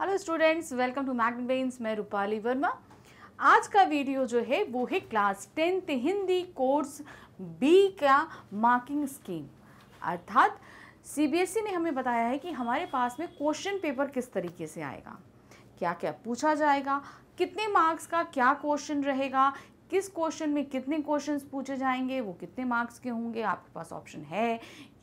Hello students welcome to Magnet Brains मैं रूपाली वर्मा आज का वीडियो जो है वो है class tenth Hindi course B का मार्किंग स्कीम अर्थात सीबीएसई e ने हमें बताया है कि हमारे पास में क्वेश्चन पेपर किस तरीके से आएगा क्या क्या पूछा जाएगा कितने मार्क्स का क्या क्वेश्चन रहेगा किस क्वेश्चन में कितने क्वेश्चंस पूछे जाएंगे वो कितने मार्क्स के होंगे आपके पास ऑप्शन है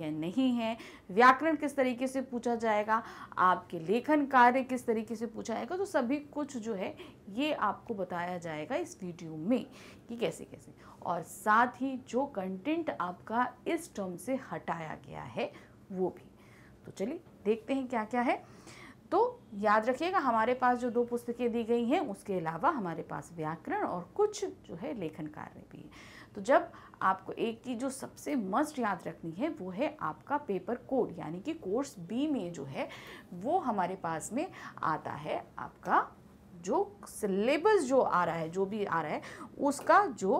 या नहीं है व्याकरण किस तरीके से पूछा जाएगा आपके लेखन कार्य किस तरीके से पूछा जाएगा तो सभी कुछ जो है ये आपको बताया जाएगा इस वीडियो में कि कैसे कैसे और साथ ही जो कंटेंट आपका इस टर्म से हटाया गया है वो भी तो चलिए देखते हैं क्या क्या है तो याद रखिएगा हमारे पास जो दो पुस्तकें दी गई हैं उसके अलावा हमारे पास व्याकरण और कुछ जो है लेखन कार्य भी है तो जब आपको एक चीज़ जो सबसे मस्ट याद रखनी है वो है आपका पेपर कोड यानी कि कोर्स बी में जो है वो हमारे पास में आता है आपका जो सिलेबस जो आ रहा है जो भी आ रहा है उसका जो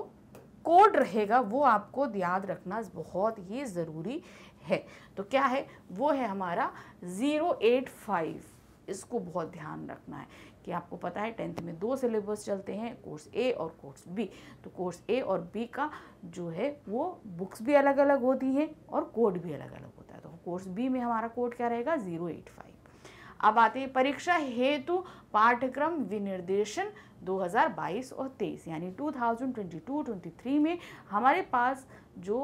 कोड रहेगा वो आपको याद रखना बहुत ही ज़रूरी है तो क्या है वो है हमारा ज़ीरो एट फाइव इसको बहुत ध्यान रखना है कि आपको पता है टेंथ में दो सिलेबस चलते हैं कोर्स ए और कोर्स बी तो कोर्स ए और बी का जो है वो बुक्स भी अलग अलग होती हैं और कोड भी अलग अलग होता है तो कोर्स बी में हमारा कोड क्या रहेगा ज़ीरो एट फाइव अब आते हैं परीक्षा हेतु पाठ्यक्रम विनिर्देशन 2022 और 23 यानी 2022-23 में हमारे पास जो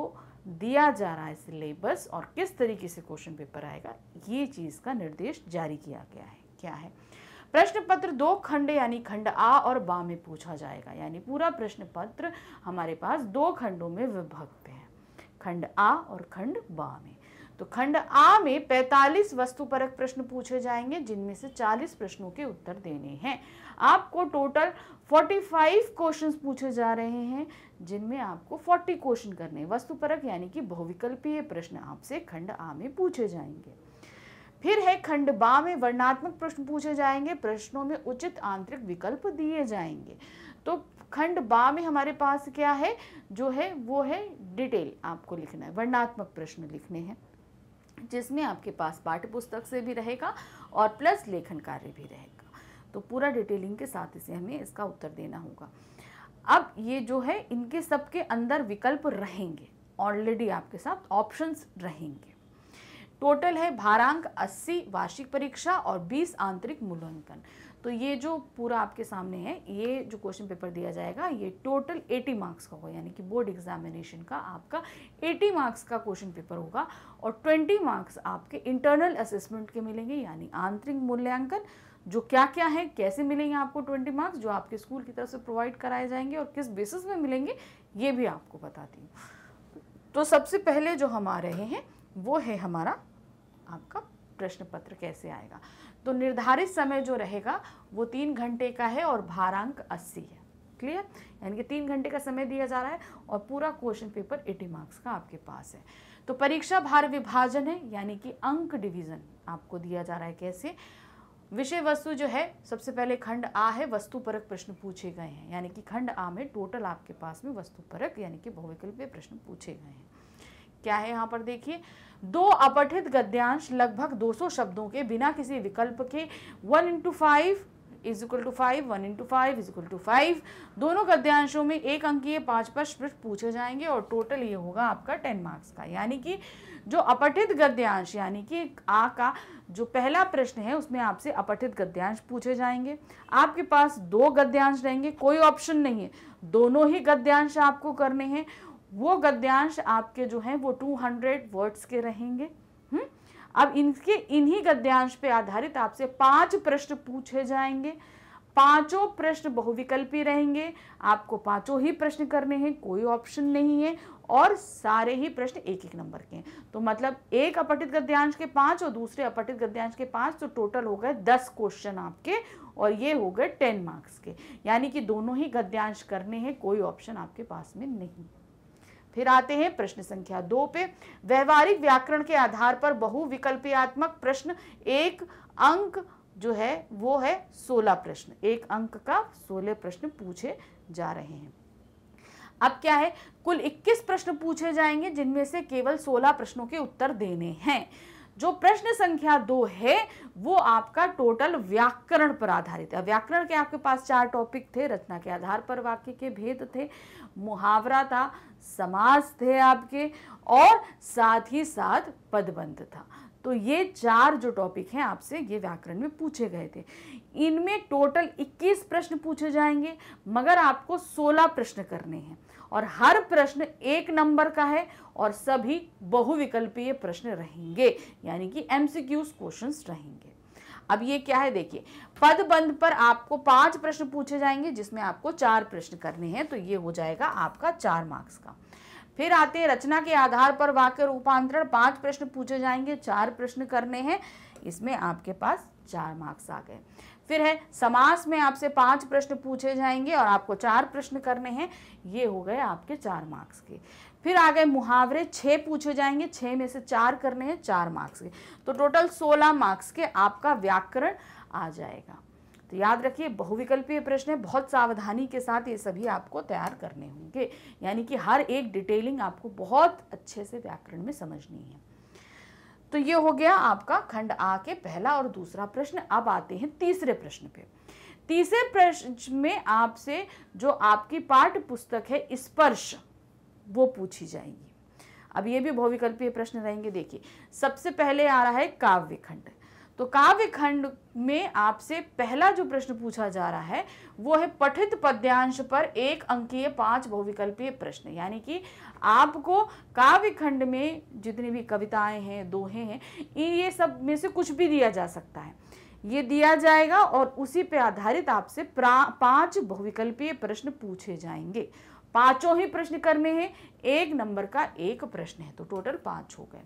दिया जा रहा है सिलेबस और किस तरीके से क्वेश्चन पेपर आएगा ये चीज़ का निर्देश जारी किया गया है क्या है प्रश्न पत्र दो खंड यानी खंड आ और बा में पूछा जाएगा यानी पूरा प्रश्न पत्र हमारे पास दो खंडों में विभक्त है खंड आ और खंड बा में तो खंड आ में 45 वस्तुपरक प्रश्न पूछे जाएंगे जिनमें से 40 प्रश्नों के उत्तर देने हैं आपको टोटल 45 क्वेश्चंस पूछे जा रहे हैं जिनमें आपको 40 क्वेश्चन करने वस्तुपरक यानी कि बहुविकल्पीय प्रश्न आपसे खंड आ में पूछे जाएंगे फिर है खंड बा में वर्णात्मक प्रश्न पूछे जाएंगे प्रश्नों में उचित आंतरिक विकल्प दिए जाएंगे तो खंड बा में हमारे पास क्या है जो है वो है डिटेल आपको लिखना है वर्णात्मक प्रश्न लिखने हैं जिसमें आपके पास पाठ्य पुस्तक से भी रहेगा और प्लस लेखन कार्य भी रहेगा तो पूरा डिटेलिंग के साथ इसे हमें इसका उत्तर देना होगा अब ये जो है इनके सबके अंदर विकल्प रहेंगे ऑलरेडी आपके साथ ऑप्शंस रहेंगे टोटल है भारांक 80 वार्षिक परीक्षा और 20 आंतरिक मूल्यांकन तो ये जो पूरा आपके सामने है ये जो क्वेश्चन पेपर दिया जाएगा ये टोटल 80 मार्क्स का होगा यानी कि बोर्ड एग्जामिनेशन का आपका 80 मार्क्स का क्वेश्चन पेपर होगा और 20 मार्क्स आपके इंटरनल असेसमेंट के मिलेंगे यानी आंतरिक मूल्यांकन जो क्या क्या है कैसे मिलेंगे आपको 20 मार्क्स जो आपके स्कूल की तरफ से प्रोवाइड कराए जाएंगे और किस बेसिस में मिलेंगे ये भी आपको बताती हूँ तो सबसे पहले जो हम आ रहे हैं वो है हमारा आपका प्रश्न पत्र कैसे आएगा तो निर्धारित समय जो रहेगा वो तीन घंटे का है और भारांक अस्सी है क्लियर यानी कि तीन घंटे का समय दिया जा रहा है और पूरा क्वेश्चन पेपर एटी मार्क्स का आपके पास है तो परीक्षा भार विभाजन है यानी कि अंक डिवीजन आपको दिया जा रहा है कैसे विषय वस्तु जो है सबसे पहले खंड आ है वस्तु परक प्रश्न पूछे गए हैं यानी कि खंड आ में टोटल आपके पास में वस्तु परक यानी कि बहुविकल्पीय प्रश्न पूछे गए हैं क्या है यहाँ पर देखिए दो अपठित गद्यांश लगभग 200 शब्दों के बिना किसी विकल्प के one into five is equal to five one into five is equal to five दोनों गद्यांशों में एक अंकीय पाँच पाँच प्रश्न पूछे जाएंगे और टोटल ये होगा आपका टेन मार्क्स का यानी कि जो अपठित गद्यांश यानी कि आ का जो पहला प्रश्न है उसमें आपसे अपठित गद्यांश पूछे जाएंगे आपके पास दो गद्यांश रहेंगे कोई ऑप्शन नहीं है दोनों ही गद्यांश आपको करने हैं वो गद्यांश आपके जो हैं वो 200 वर्ड्स के रहेंगे हुँ? हम्म? अब इनके इन्हीं गद्यांश पे आधारित आपसे पांच प्रश्न पूछे जाएंगे पांचों प्रश्न बहुविकल्पी रहेंगे आपको पांचों ही प्रश्न करने हैं कोई ऑप्शन नहीं है और सारे ही प्रश्न एक एक नंबर के हैं तो मतलब एक अपटित गद्यांश के पांच और दूसरे अपटित गद्यांश के पांच तो टोटल हो गए दस क्वेश्चन आपके और ये हो गए टेन मार्क्स के यानी कि दोनों ही गद्यांश करने हैं कोई ऑप्शन आपके पास में नहीं फिर आते हैं प्रश्न संख्या दो पे व्यवहारिक व्याकरण के आधार पर बहुविकल्पियात्मक प्रश्न एक अंक जो है वो है सोलह प्रश्न एक अंक का सोलह प्रश्न पूछे जा रहे हैं अब क्या है कुल 21 प्रश्न पूछे जाएंगे जिनमें से केवल 16 प्रश्नों के उत्तर देने हैं जो प्रश्न संख्या दो है वो आपका टोटल व्याकरण पर आधारित है व्याकरण के आपके पास चार टॉपिक थे रचना के आधार पर वाक्य के भेद थे मुहावरा था समास थे आपके और साथ ही साथ पदबंध था तो ये चार जो टॉपिक हैं आपसे ये व्याकरण में पूछे गए थे इनमें टोटल 21 प्रश्न पूछे जाएंगे मगर आपको 16 प्रश्न करने हैं और हर प्रश्न एक नंबर का है और सभी बहुविकल्पीय प्रश्न रहेंगे यानी कि एमसीक्यूज क्वेश्चंस रहेंगे अब ये क्या है देखिए पद बंद पर आपको पांच प्रश्न पूछे जाएंगे जिसमें आपको चार प्रश्न करने हैं तो ये हो जाएगा आपका चार मार्क्स का फिर आते हैं रचना के आधार पर वाक्य रूपांतरण पांच प्रश्न पूछे जाएंगे चार प्रश्न करने हैं इसमें आपके पास चार मार्क्स आ गए फिर है समास में आपसे पांच प्रश्न पूछे जाएंगे और आपको चार प्रश्न करने हैं ये हो गए आपके चार मार्क्स के फिर आ गए मुहावरे छः पूछे जाएंगे छः में से चार करने हैं चार मार्क्स के तो टोटल सोलह मार्क्स के आपका व्याकरण आ जाएगा तो याद रखिए बहुविकल्पीय प्रश्न है बहुत सावधानी के साथ ये सभी आपको तैयार करने होंगे यानी कि हर एक डिटेलिंग आपको बहुत अच्छे से व्याकरण में समझनी है तो ये हो गया आपका खंड आ के पहला और दूसरा प्रश्न अब आते हैं तीसरे प्रश्न पे तीसरे प्रश्न में आपसे जो आपकी पाठ पुस्तक है स्पर्श वो पूछी जाएंगी अब ये भी बहुविकल्पीय प्रश्न रहेंगे देखिए सबसे पहले आ रहा है काव्य खंड तो काव्य खंड में आपसे पहला जो प्रश्न पूछा जा रहा है वो है पठित पद्यांश पर एक अंकीय पांच बहुविकल्पीय प्रश्न यानी कि आपको काव्य खंड में जितनी भी कविताएं हैं दोहे हैं ये सब में से कुछ भी दिया जा सकता है ये दिया जाएगा और उसी पे आधारित आपसे पांच बहुविकल्पीय प्रश्न पूछे जाएंगे पांचों ही प्रश्न कर्मे हैं एक नंबर का एक प्रश्न है तो टोटल पांच हो गए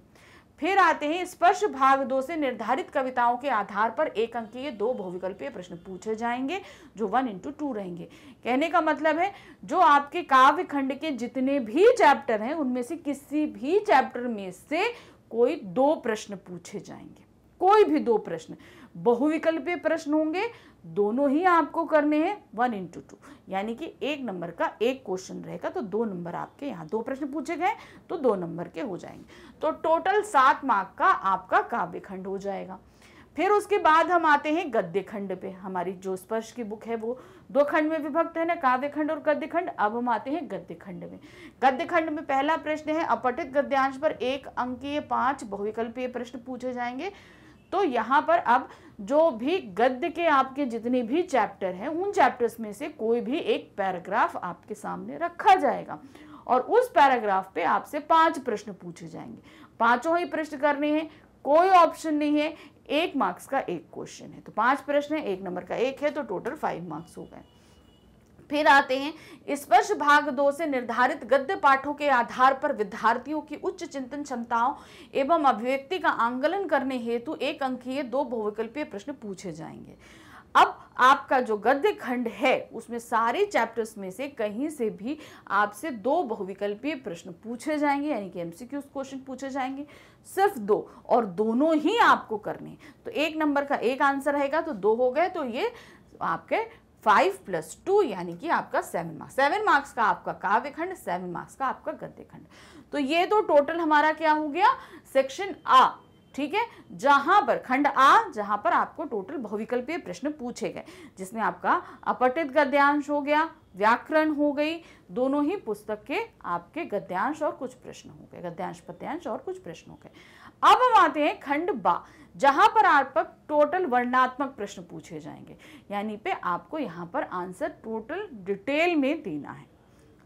फिर आते हैं स्पर्श भाग दो से निर्धारित कविताओं के आधार पर एक अंकीय दो बहुविकल्पीय प्रश्न पूछे जाएंगे जो वन इंटू टू रहेंगे कहने का मतलब है जो आपके काव्य खंड के जितने भी चैप्टर हैं उनमें से किसी भी चैप्टर में से कोई दो प्रश्न पूछे जाएंगे कोई भी दो प्रश्न बहुविकल्पीय प्रश्न होंगे दोनों ही आपको करने हैं वन इंटू टू यानी कि एक नंबर का एक क्वेश्चन रहेगा तो दो नंबर आपके यहाँ दो प्रश्न पूछे गए तो दो नंबर के हो जाएंगे तो टोटल सात मार्क का आपका काव्य खंड हो जाएगा फिर उसके बाद हम आते हैं गद्य खंड पे हमारी जो स्पर्श की बुक है वो दो खंड में विभक्त है ना काव्य खंड और गद्य खंड अब हम आते हैं गद्य खंड में गद्य खंड में पहला प्रश्न है अपठित गद्यांश पर एक अंकीय पांच बहुविकल्पीय प्रश्न पूछे जाएंगे तो यहाँ पर अब जो भी गद्य के आपके जितने भी चैप्टर हैं उन चैप्टर्स में से कोई भी एक पैराग्राफ आपके सामने रखा जाएगा और उस पैराग्राफ पे आपसे पांच प्रश्न पूछे जाएंगे पांचों ही प्रश्न करने हैं कोई ऑप्शन नहीं है एक मार्क्स का एक क्वेश्चन है तो पांच प्रश्न है एक नंबर का एक है तो टोटल फाइव मार्क्स हो गए फिर आते हैं स्पर्श भाग दो से निर्धारित गद्य पाठों के आधार पर विद्यार्थियों की उच्च चिंतन क्षमताओं एवं अभिव्यक्ति का आंकलन करने हेतु एक अंकीय दो बहुविकल्पीय प्रश्न पूछे जाएंगे अब आपका जो गद्य खंड है उसमें सारे चैप्टर्स में से कहीं से भी आपसे दो बहुविकल्पीय प्रश्न पूछे जाएंगे यानी कि एमसीक्यूज क्वेश्चन पूछे जाएंगे सिर्फ दो और दोनों ही आपको करने तो एक नंबर का एक आंसर रहेगा तो दो हो गए तो ये आपके फाइव प्लस टू यानी कि आपका सेवन मार्क्स सेवन मार्क्स का आपका काव्य खंड सेवन मार्क्स का आपका गद्य खंड तो ये तो टोटल हमारा क्या हो गया सेक्शन आ ठीक है जहां पर खंड आ जहां पर आपको टोटल बहुविकल्पीय प्रश्न पूछे गए जिसमें आपका अपटित गद्यांश हो गया व्याकरण हो गई दोनों ही पुस्तक के आपके गद्यांश और कुछ प्रश्न हो गए गद्यांश पद्यांश और कुछ प्रश्न हो गए अब हम आते हैं खंड बा जहां पर आप टोटल वर्णात्मक प्रश्न पूछे जाएंगे यानी पे आपको यहाँ पर आंसर टोटल डिटेल में देना है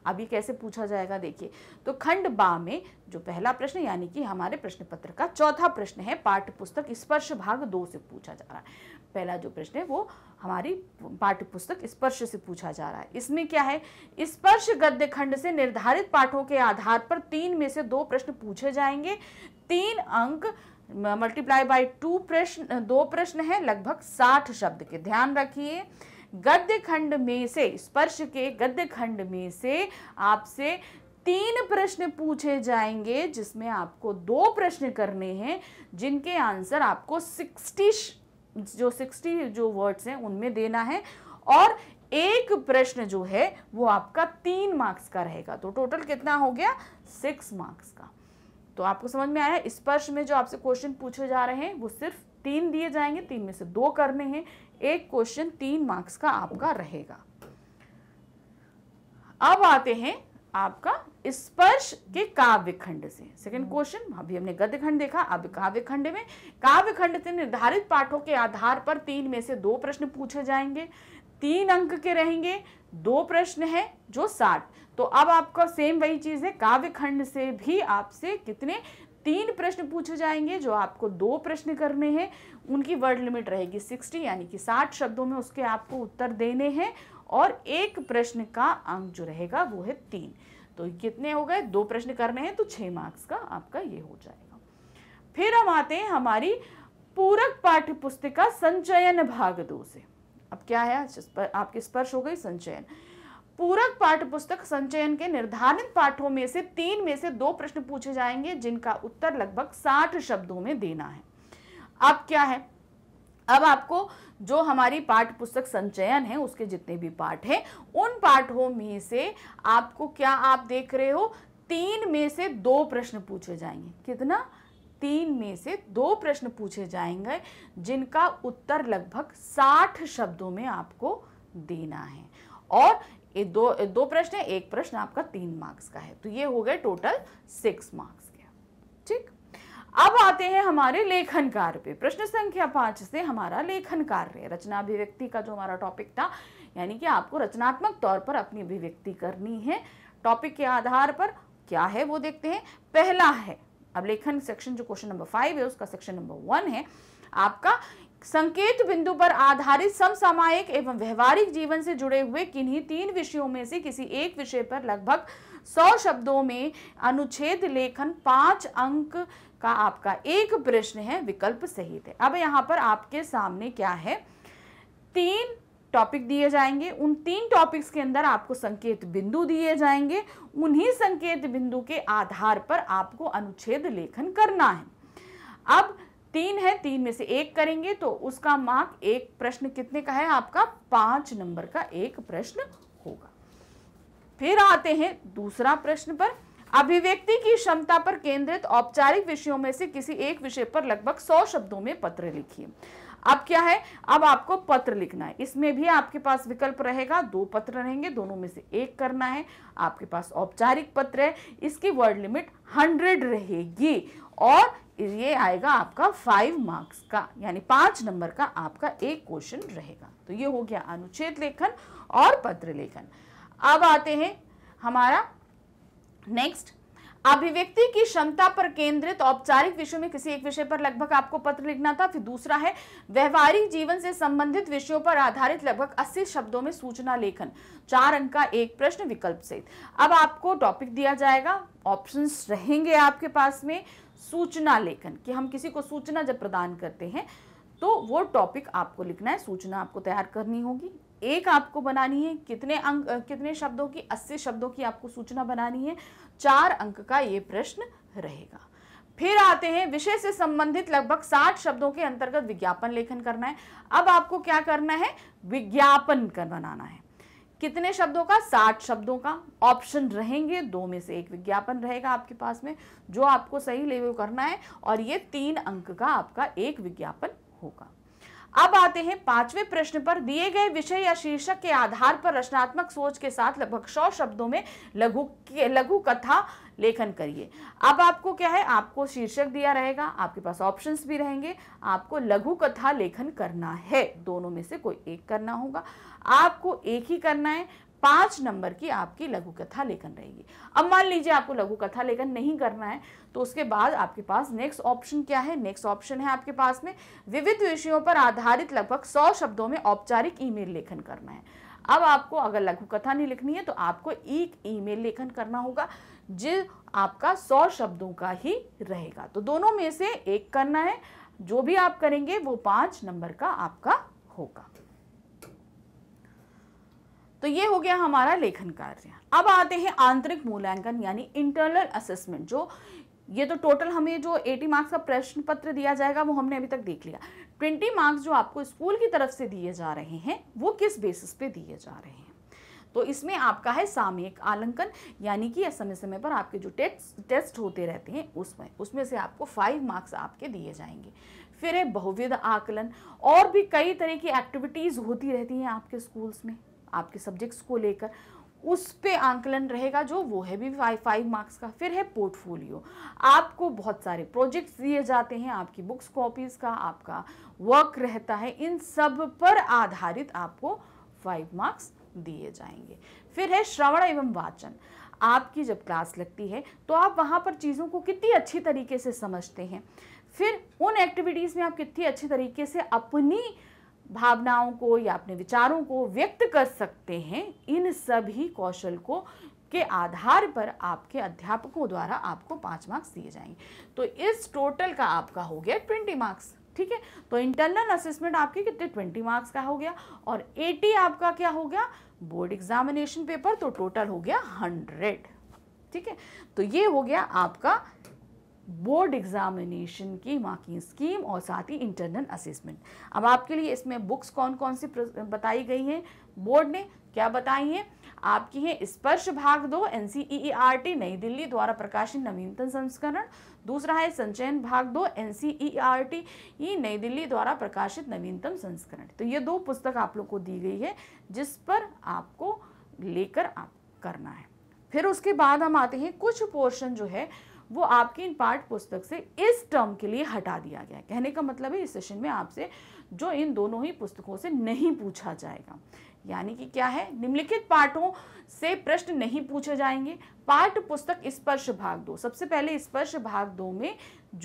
अभी कैसे पूछा जाएगा देखिए तो खंड बा में जो पहला प्रश्न यानी कि हमारे प्रश्न पत्र का चौथा प्रश्न है पाठ्य पुस्तक स्पर्श भाग दो से पूछा जा रहा है पहला जो प्रश्न है वो हमारी पाठ्य पुस्तक स्पर्श से पूछा जा रहा है इसमें क्या है स्पर्श गद्य खंड से निर्धारित पाठों के आधार पर तीन में से दो प्रश्न पूछे जाएंगे तीन अंक मल्टीप्लाई बाय टू प्रश्न दो प्रश्न है लगभग साठ शब्द के ध्यान रखिए गद्य खंड में से स्पर्श के गद्य खंड में से आपसे तीन प्रश्न पूछे जाएंगे जिसमें आपको दो प्रश्न करने हैं जिनके आंसर आपको सिक्सटी जो सिक्सटी जो वर्ड्स हैं उनमें देना है और एक प्रश्न जो है वो आपका तीन मार्क्स का रहेगा तो टोटल कितना हो गया सिक्स मार्क्स का तो आपको समझ में आया स्पर्श में जो आपसे क्वेश्चन पूछे जा रहे हैं वो सिर्फ तीन दिए जाएंगे तीन में से दो करने हैं एक क्वेश्चन तीन मार्क्स का आपका रहेगा अब आते हैं आपका स्पर्श के काव्य खंड से सेकंड क्वेश्चन हम्म। अभी हमने गद्य खंड देखा अब काव्य खंड में काव्य खंड से निर्धारित पाठों के आधार पर तीन में से दो प्रश्न पूछे जाएंगे तीन अंक के रहेंगे दो प्रश्न है जो साठ तो अब आपका सेम वही चीज़ है काव्य खंड से भी आपसे कितने तीन प्रश्न पूछे जाएंगे जो आपको दो प्रश्न करने हैं उनकी वर्ड लिमिट रहेगी सिक्सटी यानी कि साठ शब्दों में उसके आपको उत्तर देने हैं और एक प्रश्न का अंक जो रहेगा वो है तीन तो कितने हो गए दो प्रश्न करने हैं तो छह मार्क्स का आपका ये हो जाएगा फिर हम आते हैं हमारी पूरक पाठ्य पुस्तिका संचयन भाग दो से अब क्या है आपकी स्पर्श हो गई संचयन पूरक पाठ्य पुस्तक संचयन के निर्धारित पाठों में से तीन में से दो प्रश्न पूछे जाएंगे जिनका उत्तर लगभग साठ शब्दों में देना है अब क्या है अब आपको जो हमारी पाठ पुस्तक संचयन है उसके जितने भी पाठ हैं उन पाठों में से आपको क्या आप देख रहे हो तीन में से दो प्रश्न पूछे जाएंगे कितना तीन में से दो प्रश्न पूछे जाएंगे जिनका उत्तर लगभग साठ शब्दों में आपको देना है और ये दो दो प्रश्न है एक प्रश्न आपका तीन मार्क्स का है तो ये हो गए टोटल सिक्स मार्क्स के ठीक अब आते हैं हमारे लेखन कार्य पे प्रश्न संख्या पांच से हमारा लेखन कार्य रचना अभिव्यक्ति का जो हमारा टॉपिक था यानी कि आपको रचनात्मक तौर पर अपनी अभिव्यक्ति करनी है टॉपिक के आधार पर क्या है वो देखते हैं पहला है अब लेखन सेक्शन जो क्वेश्चन नंबर फाइव है उसका सेक्शन नंबर वन है आपका संकेत बिंदु पर आधारित समसामायिक एवं व्यवहारिक जीवन से जुड़े हुए किन्हीं तीन विषयों में से किसी एक विषय पर लगभग सौ शब्दों में अनुच्छेद लेखन पांच अंक का आपका एक प्रश्न है विकल्प सहित है अब यहाँ पर आपके सामने क्या है तीन टॉपिक दिए जाएंगे उन तीन टॉपिक्स के अंदर आपको संकेत बिंदु दिए जाएंगे उन्हीं संकेत बिंदु के आधार पर आपको अनुच्छेद लेखन करना है अब तीन है तीन में से एक करेंगे तो उसका मार्क एक प्रश्न कितने का है आपका पांच नंबर का एक प्रश्न होगा फिर आते हैं दूसरा प्रश्न पर अभिव्यक्ति की क्षमता पर केंद्रित औपचारिक विषयों में से किसी एक विषय पर लगभग सौ शब्दों में पत्र लिखिए अब क्या है अब आपको पत्र लिखना है इसमें भी आपके पास विकल्प रहेगा दो पत्र रहेंगे दोनों में से एक करना है आपके पास औपचारिक पत्र है इसकी वर्ड लिमिट हंड्रेड रहेगी और ये आएगा आपका फाइव मार्क्स का यानी पांच नंबर का आपका एक क्वेश्चन रहेगा तो ये हो गया अनुच्छेद लेखन और पत्र लेखन अब आते हैं हमारा नेक्स्ट अभिव्यक्ति की क्षमता पर केंद्रित औपचारिक विषयों में किसी एक विषय पर लगभग आपको पत्र लिखना था फिर दूसरा है व्यवहारिक जीवन से संबंधित विषयों पर आधारित लगभग 80 शब्दों में सूचना लेखन चार अंक का एक प्रश्न विकल्प सहित अब आपको टॉपिक दिया जाएगा ऑप्शंस रहेंगे आपके पास में सूचना लेखन कि हम किसी को सूचना जब प्रदान करते हैं तो वो टॉपिक आपको लिखना है सूचना आपको तैयार करनी होगी एक आपको बनानी है कितने अंक कितने शब्दों की अस्सी शब्दों की आपको सूचना बनानी है चार अंक का ये प्रश्न रहेगा फिर आते हैं विषय से संबंधित लगभग साठ शब्दों के अंतर्गत विज्ञापन लेखन करना है अब आपको क्या करना है विज्ञापन कर बनाना है कितने शब्दों का साठ शब्दों का ऑप्शन रहेंगे दो में से एक विज्ञापन रहेगा आपके पास में जो आपको सही ले करना है और ये तीन अंक का आपका एक विज्ञापन होगा अब आते हैं पांचवें प्रश्न पर दिए गए विषय या शीर्षक के आधार पर रचनात्मक सोच के साथ लगभग सौ शब्दों में लघु लघु कथा लेखन करिए अब आपको क्या है आपको शीर्षक दिया रहेगा आपके पास ऑप्शंस भी रहेंगे आपको लघु कथा लेखन करना है दोनों में से कोई एक करना होगा आपको एक ही करना है पाँच नंबर की आपकी लघु कथा लेखन रहेगी अब मान लीजिए आपको लघु कथा लेखन नहीं करना है तो उसके बाद आपके पास नेक्स्ट ऑप्शन क्या है नेक्स्ट ऑप्शन है आपके पास में विविध विषयों पर आधारित लगभग सौ शब्दों में औपचारिक ईमेल लेखन करना है अब आपको अगर लघु कथा नहीं लिखनी है तो आपको एक ईमेल लेखन करना होगा जो आपका सौ शब्दों का ही रहेगा तो दोनों में से एक करना है जो भी आप करेंगे वो पाँच नंबर का आपका होगा तो ये हो गया हमारा लेखन कार्य अब आते हैं आंतरिक मूल्यांकन यानी इंटरनल असेसमेंट जो ये तो टोटल हमें जो 80 मार्क्स का प्रश्न पत्र दिया जाएगा वो हमने अभी तक देख लिया 20 मार्क्स जो आपको स्कूल की तरफ से दिए जा रहे हैं वो किस बेसिस पे दिए जा रहे हैं तो इसमें आपका है सामयिक आलंकन यानी कि समय समय पर आपके जो टेस्ट टेस्ट होते रहते हैं उसमें उसमें से आपको फाइव मार्क्स आपके दिए जाएंगे फिर है बहुविध आकलन और भी कई तरह की एक्टिविटीज़ होती रहती हैं आपके स्कूल्स में आपके सब्जेक्ट्स को लेकर उस पे आंकलन रहेगा जो वो है भी फाइव फाइव मार्क्स का फिर है पोर्टफोलियो आपको बहुत सारे प्रोजेक्ट्स दिए जाते हैं आपकी बुक्स कॉपीज़ का आपका वर्क रहता है इन सब पर आधारित आपको फाइव मार्क्स दिए जाएंगे फिर है श्रवण एवं वाचन आपकी जब क्लास लगती है तो आप वहाँ पर चीज़ों को कितनी अच्छी तरीके से समझते हैं फिर उन एक्टिविटीज़ में आप कितनी अच्छी तरीके से अपनी भावनाओं को या अपने विचारों को व्यक्त कर सकते हैं इन सभी कौशल को के आधार पर आपके अध्यापकों द्वारा आपको पाँच मार्क्स दिए जाएंगे तो इस टोटल का आपका हो गया ट्वेंटी मार्क्स ठीक है तो इंटरनल असेसमेंट आपके कितने ट्वेंटी मार्क्स का हो गया और एटी आपका क्या हो गया बोर्ड एग्जामिनेशन पेपर तो टोटल हो गया हंड्रेड ठीक है तो ये हो गया आपका बोर्ड एग्जामिनेशन की मार्किंग स्कीम और साथ ही इंटरनल असेसमेंट अब आपके लिए इसमें बुक्स कौन कौन सी बताई गई हैं बोर्ड ने क्या बताई हैं आपकी है स्पर्श भाग दो एन नई दिल्ली द्वारा प्रकाशित नवीनतम संस्करण दूसरा है संचयन भाग दो एन नई दिल्ली द्वारा प्रकाशित नवीनतम संस्करण तो ये दो पुस्तक आप लोग को दी गई है जिस पर आपको लेकर आप करना है फिर उसके बाद हम आते हैं कुछ पोर्शन जो है वो आपकी इन पाठ पुस्तक से इस टर्म के लिए हटा दिया गया कहने का मतलब है इस सेशन में आपसे जो इन दोनों ही पुस्तकों से नहीं पूछा जाएगा यानी कि क्या है निम्नलिखित पाठों से प्रश्न नहीं पूछे जाएंगे पाठ पुस्तक स्पर्श भाग दो सबसे पहले स्पर्श भाग दो में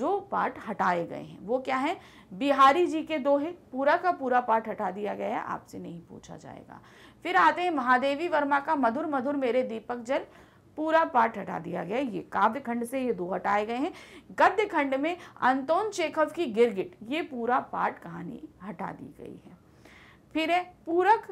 जो पाठ हटाए गए हैं वो क्या है बिहारी जी के दोहे पूरा का पूरा पाठ हटा दिया गया है आपसे नहीं पूछा जाएगा फिर आते हैं महादेवी वर्मा का मधुर मधुर मेरे दीपक जल पूरा पाठ हटा दिया गया ये काव्य खंड से ये दो हटाए गए हैं गद्य खंड में अंतोन चेखव की गिरगिट ये पूरा पाठ कहानी हटा दी गई है फिर है पूरक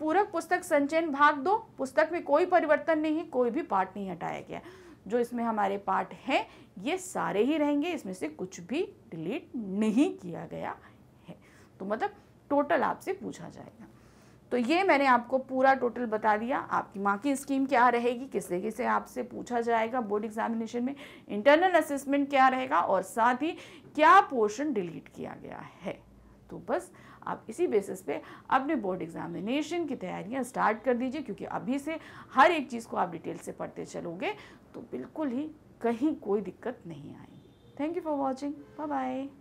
पूरक पुस्तक संचयन भाग दो पुस्तक में कोई परिवर्तन नहीं है कोई भी पाठ नहीं हटाया गया जो इसमें हमारे पाठ हैं ये सारे ही रहेंगे इसमें से कुछ भी डिलीट नहीं किया गया है तो मतलब टोटल आपसे पूछा जाएगा तो ये मैंने आपको पूरा टोटल बता दिया आपकी माँ की स्कीम क्या रहेगी किस तरीके से आपसे पूछा जाएगा बोर्ड एग्जामिनेशन में इंटरनल असेसमेंट क्या रहेगा और साथ ही क्या पोर्शन डिलीट किया गया है तो बस आप इसी बेसिस पे अपने बोर्ड एग्जामिनेशन की तैयारियां स्टार्ट कर दीजिए क्योंकि अभी से हर एक चीज़ को आप डिटेल से पढ़ते चलोगे तो बिल्कुल ही कहीं कोई दिक्कत नहीं आएगी thank you for watching bye bye